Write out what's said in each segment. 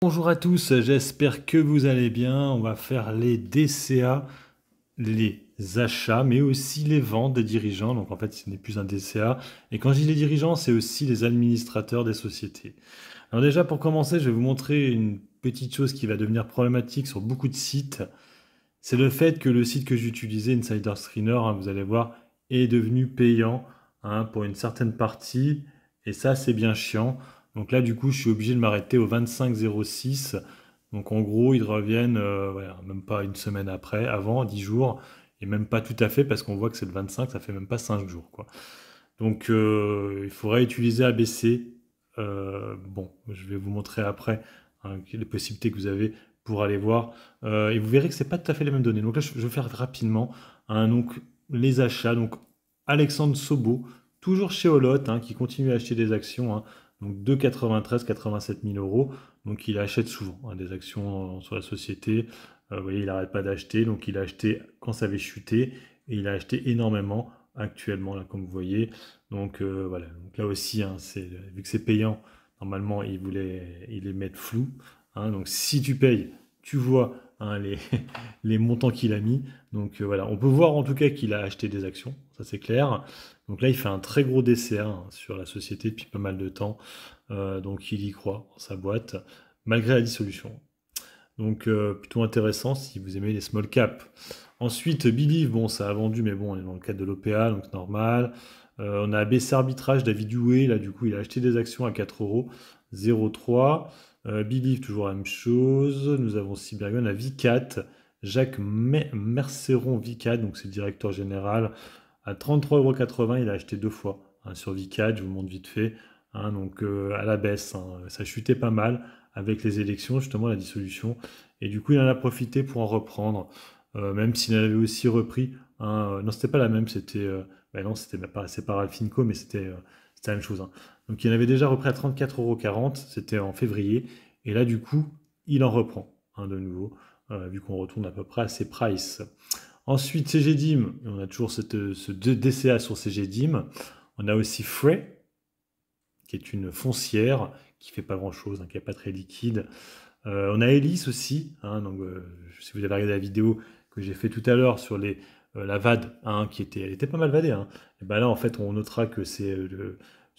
Bonjour à tous, j'espère que vous allez bien. On va faire les DCA, les achats, mais aussi les ventes des dirigeants. Donc en fait, ce n'est plus un DCA. Et quand je dis les dirigeants, c'est aussi les administrateurs des sociétés. Alors déjà, pour commencer, je vais vous montrer une petite chose qui va devenir problématique sur beaucoup de sites. C'est le fait que le site que j'utilisais, Insider Screener, hein, vous allez voir, est devenu payant hein, pour une certaine partie. Et ça, c'est bien chiant. Donc là, du coup, je suis obligé de m'arrêter au 25,06. Donc en gros, ils reviennent euh, même pas une semaine après, avant, 10 jours, et même pas tout à fait, parce qu'on voit que c'est le 25, ça fait même pas 5 jours. Quoi. Donc euh, il faudrait utiliser ABC. Euh, bon, je vais vous montrer après hein, les possibilités que vous avez pour aller voir. et vous verrez que c'est pas tout à fait les mêmes données. Donc là, je vais faire rapidement. Hein, donc les achats. Donc Alexandre Sobo, toujours chez Olot, hein, qui continue à acheter des actions donc 293 93 87 000 euros. Donc il achète souvent hein, des actions euh, sur la société. Euh, vous voyez, il n'arrête pas d'acheter. Donc il a acheté quand ça avait chuté et il a acheté énormément actuellement là comme vous voyez. Donc euh, voilà. Donc là aussi, hein, c'est vu que c'est payant, normalement il voulait il les mettre flou. Hein. donc si tu payes, tu vois Hein, les, montants qu'il a mis. Donc euh, voilà, on peut voir en tout cas qu'il a acheté des actions, ça c'est clair. Donc là, il fait un très gros DCA hein, sur la société depuis pas mal de temps. Euh, donc il y croit, sa boîte, malgré la dissolution. Donc euh, plutôt intéressant si vous aimez les small caps. Ensuite, Billy bon, ça a vendu, mais bon, on est dans le cadre de l'OPA, donc normal. on a baissé Arbitrage, David Doué, là, du coup, il a acheté des actions à 4,03 euros. Euh, toujours la même chose. Nous avons à V4. Jacques Merceron V4 donc c'est le directeur général. À 33,80€, il a acheté deux fois hein, sur sur 4 je vous montre vite fait. Hein, donc euh, à la baisse, hein. ça chutait pas mal avec les élections, justement la dissolution. Et du coup, il en a profité pour en reprendre, euh, même s'il avait aussi repris. Euh, non, c'était pas la même, c'était. Bah non, c'était pas, c'est pas mais c'était, la même chose. Donc il en avait déjà repris à 34,40€, c'était en février. Et là, du coup, il en reprend hein, de nouveau, euh, vu qu'on retourne à peu près à ses prices. Ensuite, CGDIM, on a toujours euh, ce DCA sur CGDIM. On a aussi FREY, qui est une foncière qui fait pas grand-chose, hein, qui n'est pas très liquide. Euh, on a hélice aussi, hein, donc, si vous avez regardé la vidéo que j'ai fait tout à l'heure sur les, la VAD, qui était, elle était pas mal vadée. Et ben là, en fait, on notera que c'est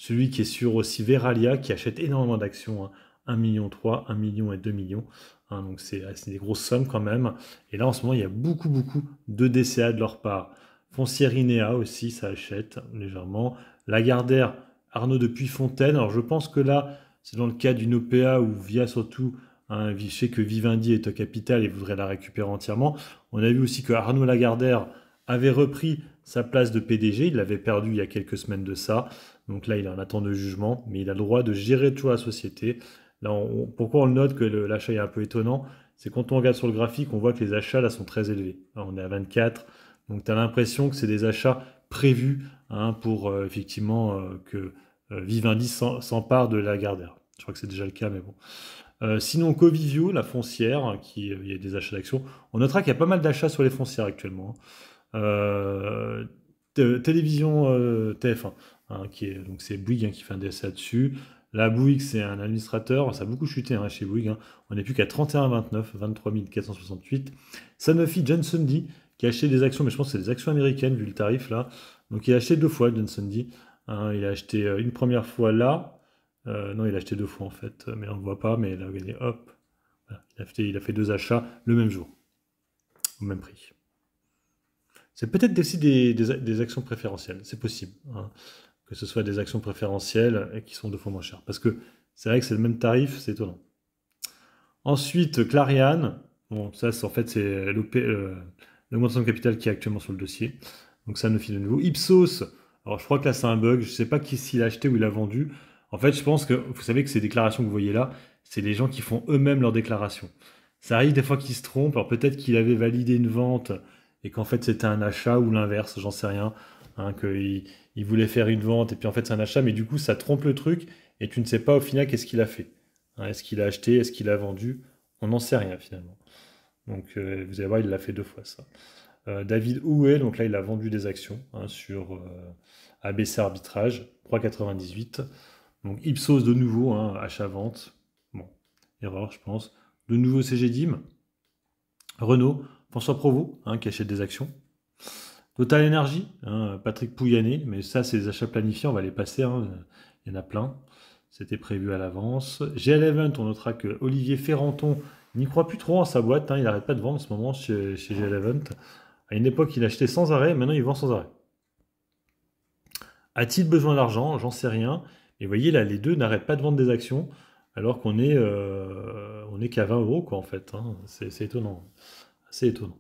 celui qui est sur aussi Veralia, qui achète énormément d'actions, hein. un million trois, 1 million et 2 millions. Hein. donc ah, c'est des grosses sommes quand même. Et là en ce moment, il y a beaucoup, beaucoup de DCA de leur part. Foncière Inea aussi, ça achète légèrement. Lagardère, Arnaud de Fontaine. Alors je pense que là, c'est dans le cas d'une OPA où via surtout, un hein, je que Vivendi est au capital et voudrait la récupérer entièrement. On a vu aussi que Arnaud Lagardère avait repris sa place de PDG, il l'avait perdu il y a quelques semaines de ça. Donc là, il en attente de jugement, mais il a le droit de gérer toujours la société. Là, pourquoi on note que l'achat est un peu étonnant C'est quand on regarde sur le graphique, on voit que les achats là sont très élevés. on est à 24, donc tu as l'impression que c'est des achats prévus hein, pour euh, effectivement euh, que euh, Vivendi s'empare de la Gardère. Je crois que c'est déjà le cas, mais bon. Euh, sinon, Covivio, la foncière, hein, qui il y a des achats d'actions. On notera qu'il y a pas mal d'achats sur les foncières actuellement. Hein. télévision TF1. Hein, qui est, donc c'est Bouygues hein, qui fait un DSA dessus La Bouygues, c'est un administrateur. Ça a beaucoup chuté hein, chez Bouygues. On n'est plus qu'à 31,29, 23 468. Sanofi Johnson D, qui a acheté des actions, mais je pense que c'est des actions américaines vu le tarif là. Donc il a acheté deux fois Johnson D. il a acheté euh, une première fois là. Euh, non, il a acheté deux fois en fait, mais on ne voit pas. Mais là, regardez, hop. Il, a fait, deux achats le même jour, au même prix. C'est peut-être aussi des, actions préférentielles, c'est possible que ce soit des actions préférentielles et qui sont deux fois moins chères. Parce que c'est vrai que c'est le même tarif, c'est étonnant. Ensuite, Clariane. Bon, ça, en fait, c'est euh, l'augmentation de capital qui est actuellement sur le dossier. Donc ça, file de nouveau. Ipsos. Alors, je crois que là, c'est un bug. Je ne sais pas qui s'il a acheté ou il a vendu. En fait, je pense que vous savez que ces déclarations que vous voyez là, c'est les gens qui font eux-mêmes leurs déclarations. Ça arrive des fois qu'ils se trompent. Alors peut-être qu'il avait validé une vente et qu'en fait c'était un achat ou l'inverse, j'en sais rien. Hein, il voulait faire une vente et puis en fait c'est un achat, mais du coup ça trompe le truc et tu ne sais pas au final qu'est-ce qu'il a fait. Hein, est-ce qu'il a acheté, est-ce qu'il a vendu On n'en sait rien finalement. Donc euh, vous allez voir, il l'a fait deux fois ça. Euh, David Houé, donc là il a vendu des actions hein, sur euh, ABC Arbitrage, 3,98. Donc Ipsos de nouveau, hein, achat-vente. Bon, erreur je pense. De nouveau CGDIM. Renault, François Provost, hein, qui achète des actions, Total Energy, hein, Patrick Pouyanné, mais ça, c'est des achats planifiés, on va les passer, hein, il y en a plein. C'était prévu à l'avance. GL Event, on notera que Olivier Ferranton n'y croit plus trop en sa boîte, hein, il n'arrête pas de vendre en ce moment chez, chez GL Event. À une époque, il achetait sans arrêt, maintenant il vend sans arrêt. A-t-il besoin d'argent J'en sais rien. Et vous voyez, là, les deux n'arrêtent pas de vendre des actions, alors qu'on est, euh, est qu'à 20 euros, quoi, en fait. C'est étonnant. C'est étonnant.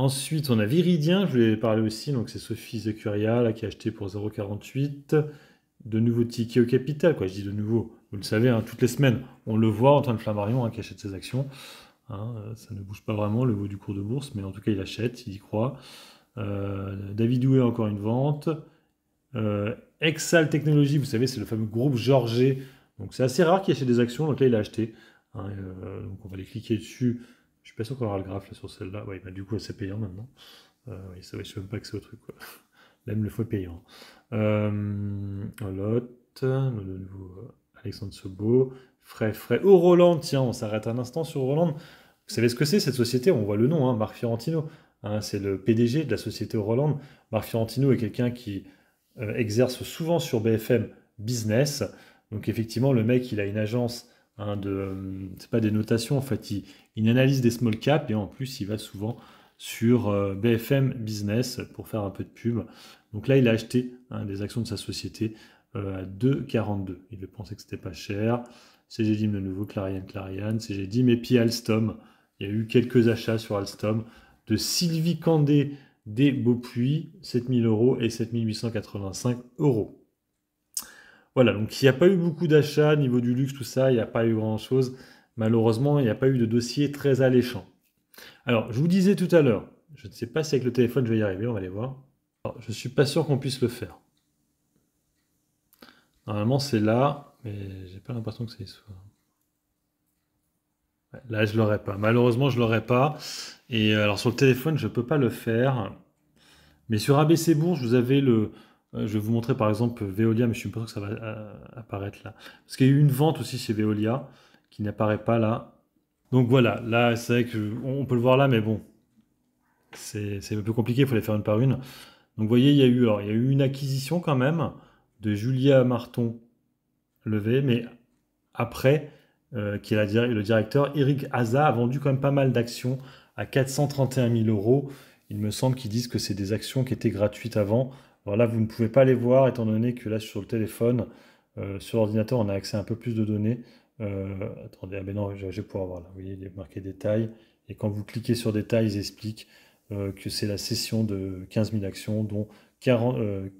Ensuite, on a Viridien, je vous parler parlé aussi, donc c'est Sophie Zecuria qui a acheté pour 0,48. De nouveaux tickets au capital, quoi. Je dis de nouveau, vous le savez, hein, toutes les semaines, on le voit, en train Antoine Flammarion hein, qui achète ses actions. Hein, euh, ça ne bouge pas vraiment le mot du cours de bourse, mais en tout cas, il achète, il y croit. Euh, David Doué, encore une vente. Euh, Exal Technologies, vous savez, c'est le fameux groupe Georgé. Donc c'est assez rare qu'il achète des actions, donc là, il a acheté. Euh, donc on va aller cliquer dessus je suis pas sûr qu'on aura le graphe sur celle-là. Oui, bah, du coup, c'est payant maintenant. Euh, oui, ça va, je sais même pas que c'est au truc. Quoi. Même le faux payant. Euh, Lot, de nouveau euh, Alexandre Sobo, Frais, frais. Oh, Roland, tiens, on s'arrête un instant sur Roland. Vous savez ce que c'est cette société On voit le nom, hein, Marc Fiorentino. Hein, c'est le PDG de la société Roland. Marc Fiorentino est quelqu'un qui euh, exerce souvent sur BFM Business. Donc effectivement, le mec, il a une agence ce hein, de, euh, c'est pas des notations en fait, il, analyse des small caps et en plus il va souvent sur euh, BFM Business pour faire un peu de pub. Donc là, il a acheté hein, des actions de sa société euh, à 2,42. Il pensait pensé que c'était pas cher. CGDIM de nouveau, Clarion, Clarion, CGDIM et puis Alstom. Il y a eu quelques achats sur Alstom de Sylvie Candé des Beaupuis, 7000 euros et 7885 euros. Voilà, donc il n'y a pas eu beaucoup d'achats, niveau du luxe, tout ça, il n'y a pas eu grand-chose. Malheureusement, il n'y a pas eu de dossier très alléchant. Alors, je vous disais tout à l'heure, je ne sais pas si avec le téléphone je vais y arriver, on va aller voir. je ne suis pas sûr qu'on puisse le faire. Normalement, c'est là, mais j'ai pas l'impression que c'est soit. Là, je l'aurais pas. Malheureusement, je l'aurais pas. Et euh, alors, sur le téléphone, je ne peux pas le faire. Mais sur ABC Bourge, vous avez le, euh, je vais vous montrer par exemple Veolia, mais je suis pas sûr que ça va euh, apparaître là. Parce qu'il y a eu une vente aussi chez Veolia qui n'apparaît pas là. Donc voilà, là c'est vrai qu'on peut le voir là, mais bon, c'est un peu compliqué, il faut les faire une par une. Donc vous voyez, il y, a eu, il y a eu une acquisition quand même de Julia Marton levé mais après, euh, qui est le directeur, Eric Haza a vendu quand même pas mal d'actions à 431 000 euros. Il me semble qu'ils disent que c'est des actions qui étaient gratuites avant, là, vous ne pouvez pas les voir étant donné que là, sur le téléphone, euh, sur l'ordinateur, on a accès à un peu plus de données. Euh, attendez, ah ben non, je vais pouvoir voir là. Vous voyez, il est marqué détails. Et quand vous cliquez sur détails, ils expliquent euh, que c'est la session de 15 000 actions, dont 4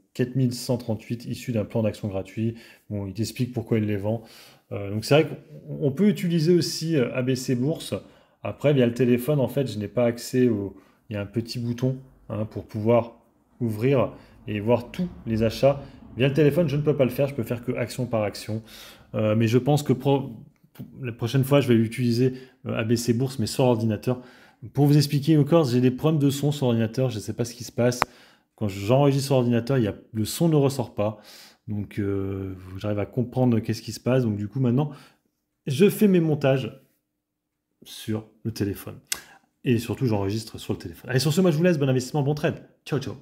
138 issues d'un plan d'action gratuit. Bon, ils expliquent pourquoi ils les vendent. donc c'est vrai qu'on peut utiliser aussi ABC Bourse. Après, via le téléphone, en fait, je n'ai pas accès au. Il y a un petit bouton hein, pour pouvoir ouvrir et voir tous les achats. Via le téléphone, je ne peux pas le faire, je peux faire que action par action. Euh, mais je pense que la prochaine fois, je vais utiliser euh, ABC Bourse, mais sur ordinateur. Pour vous expliquer encore, j'ai des problèmes de son sur ordinateur, je ne sais pas ce qui se passe. Quand j'enregistre sur ordinateur, il y le son ne ressort pas. Donc euh, j'arrive à comprendre qu'est-ce qui se passe. Donc du coup, maintenant, je fais mes montages sur le téléphone. Et surtout, j'enregistre sur le téléphone. Allez, sur ce, moi, je vous laisse. Bon investissement, bon trade. Ciao, ciao.